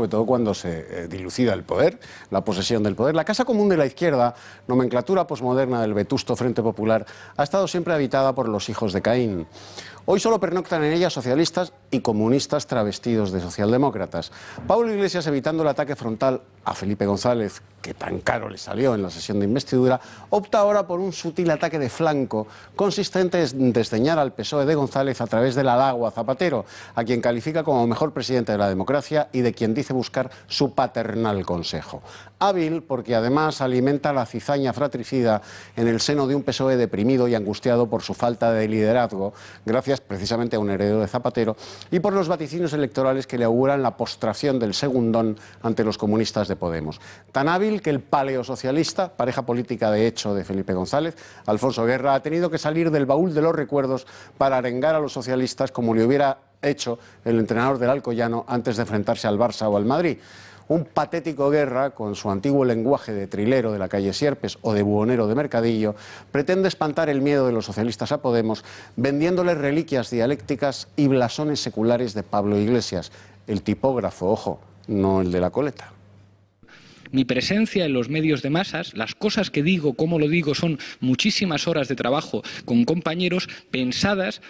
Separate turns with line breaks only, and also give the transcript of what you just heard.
sobre todo cuando se eh, dilucida el poder, la posesión del poder. La Casa Común de la Izquierda, nomenclatura posmoderna del vetusto Frente Popular, ha estado siempre habitada por los hijos de Caín. Hoy solo pernoctan en ella socialistas y comunistas travestidos de socialdemócratas. Pablo Iglesias evitando el ataque frontal a Felipe González, que tan caro le salió en la sesión de investidura, opta ahora por un sutil ataque de flanco consistente en desdeñar al PSOE de González a través del halago Zapatero, a quien califica como mejor presidente de la democracia y de quien dice buscar su paternal consejo. Hábil porque además alimenta la cizaña fratricida en el seno de un PSOE deprimido y angustiado por su falta de liderazgo, gracias precisamente a un heredero de Zapatero, y por los vaticinios electorales que le auguran la postración del segundón ante los comunistas de Podemos. Tan hábil que el paleosocialista, pareja política de hecho de Felipe González, Alfonso Guerra, ha tenido que salir del baúl de los recuerdos para arengar a los socialistas como le hubiera hecho el entrenador del Alcoyano antes de enfrentarse al Barça o al Madrid un patético guerra con su antiguo lenguaje de trilero de la calle Sierpes o de buhonero de Mercadillo, pretende espantar el miedo de los socialistas a Podemos vendiéndoles reliquias dialécticas y blasones seculares de Pablo Iglesias, el tipógrafo, ojo, no el de la coleta
mi presencia en los medios de masas, las cosas que digo, cómo lo digo, son muchísimas horas de trabajo con compañeros pensadas